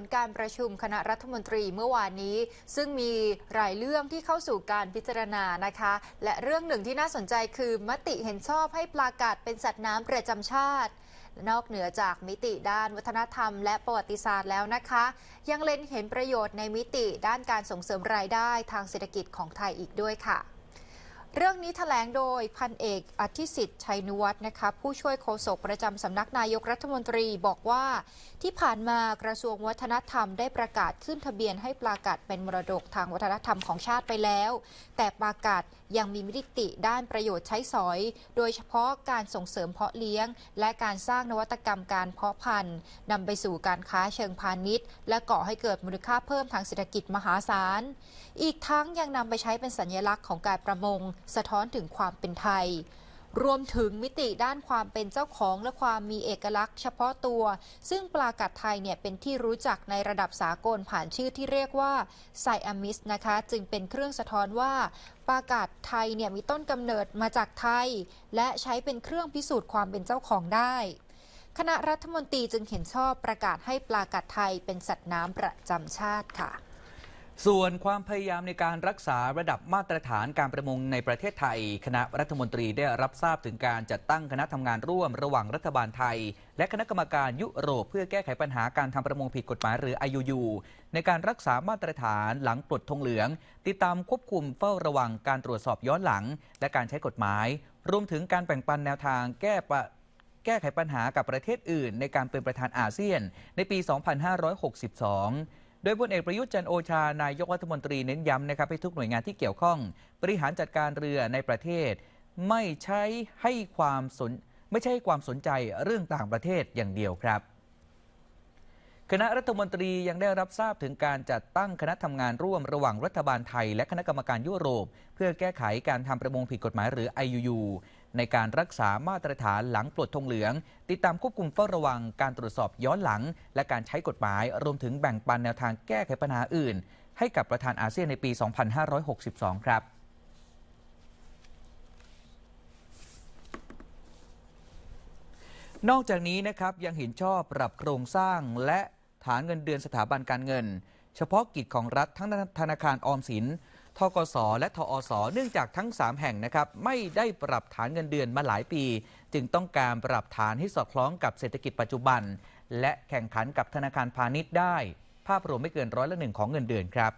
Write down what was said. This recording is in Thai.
ลการประชุมคณะรัฐมนตรีเมื่อวานนี้ ซึ่งมีหลายเรื่องที่เข้าสู่การพิจารณานะคะ และเรื่องหนึ่งที่น่าสนใจคือมติเห็นชอบให้ปลากัดเป็นสัตว์น้ำประจำชาติ นอกเหนือจากมิติด้านวัฒนธรรมและประวัติศาสตร์แล้วนะคะ ยังเล็งเห็นประโยชน์ในมิติด้านการส่งเสริมรายได้ทางเศรษฐกิจของไทยอีกด้วยค่ะเรื่องนี้ถแถลงโดยพันเอกอธิสิทธิ์ชัยนุวัฒน์นะคะผู้ช่วยโฆษกประจำสำนักนายกรัฐมนตรีบอกว่า ที่ผ่านมากระทรวงวัฒนธรรมได้ประกาศขึ้นทะเบียนให้ปลากัดเป็นมรดกทางวัฒนธรรมของชาติไปแล้ว แต่ปลากัดยังมีมิติด้านประโยชน์ใช้สอย โดยเฉพาะการส่งเสริมเพาะเลี้ยงและการสร้างนวัตกรรมการเพาะพันธุ์นำไปสู่การค้าเชิงพาณิชย์ และก่อให้เกิดมูลค่าเพิ่มทางเศรษฐกิจมหาศาล อีกทั้งยังนำไปใช้เป็นสัญลักษณ์ของการประมงสะท้อนถึงความเป็นไทย รวมถึงมิติด้านความเป็นเจ้าของและความมีเอกลักษณ์เฉพาะตัว ซึ่งปลากัดไทยเนี่ยเป็นที่รู้จักในระดับสากลผ่านชื่อที่เรียกว่าไซอามิสนะคะจึงเป็นเครื่องสะท้อนว่าปลากัดไทยเนี่ยมีต้นกำเนิดมาจากไทย และใช้เป็นเครื่องพิสูจน์ความเป็นเจ้าของได้ คณะรัฐมนตรีจึงเห็นชอบประกาศให้ปลากัดไทยเป็นสัตว์น้ำประจำชาติค่ะส่วนความพยายามในการรักษาระดับมาตรฐานการประมงในประเทศไทย คณะรัฐมนตรีได้รับทราบถึงการจัดตั้งคณะทำงานร่วมระหว่างรัฐบาลไทย และคณะกรรมการยุโรปเพื่อแก้ไขปัญหาการทำประมงผิดกฎหมายหรือ IUU ในการรักษามาตรฐานหลังปลดธงเหลือง ติดตามควบคุมเฝ้าระวังการตรวจสอบย้อนหลัง และการใช้กฎหมายรวมถึงการแบ่งปันแนวทางแก้แก้ไขปัญหากับประเทศอื่น ในการเป็นประธานอาเซียนในปี 2562โดยพลเอกประยุทธ์จันโอชา นายกรัฐมนตรีเน้นย้ำนะครับให้ทุกหน่วยงานที่เกี่ยวข้อง บริหารจัดการเรือในประเทศ ไม่ใช้ให้ความสนไม่ใช่ความสนใจเรื่องต่างประเทศอย่างเดียวครับ คณะรัฐมนตรียังได้รับทราบถึงการจัดตั้งคณะทำงานร่วมระหว่างรัฐบาลไทยและคณะกรรมการยุโรป เพื่อแก้ไขการทำประมงผิดกฎหมายหรือ IUU ในการรักษามาตรฐานหลังปลดธงเหลือง ติดตามควบคุมเฝ้าระวังการตรวจสอบย้อนหลัง และการใช้กฎหมาย รวมถึงแบ่งปันแนวทางแก้ไขปัญหาอื่น ให้กับประธานอาเซียนในปี 2562 ครับ นอกจากนี้นะครับ ยังเห็นชอบปรับโครงสร้างและฐานเงินเดือนสถาบันการเงิน เฉพาะกิจของรัฐทั้งธนาคารออมสินทกสและทอสเนื่องจากทั้ง 3 แห่งนะครับ ไม่ได้ปรับฐานเงินเดือนมาหลายปี จึงต้องการปรับฐานให้สอดคล้องกับเศรษฐกิจปัจจุบัน และแข่งขันกับธนาคารพาณิชย์ได้ ภาพรวมไม่เกินร้อยละหนึ่งของเงินเดือนครับ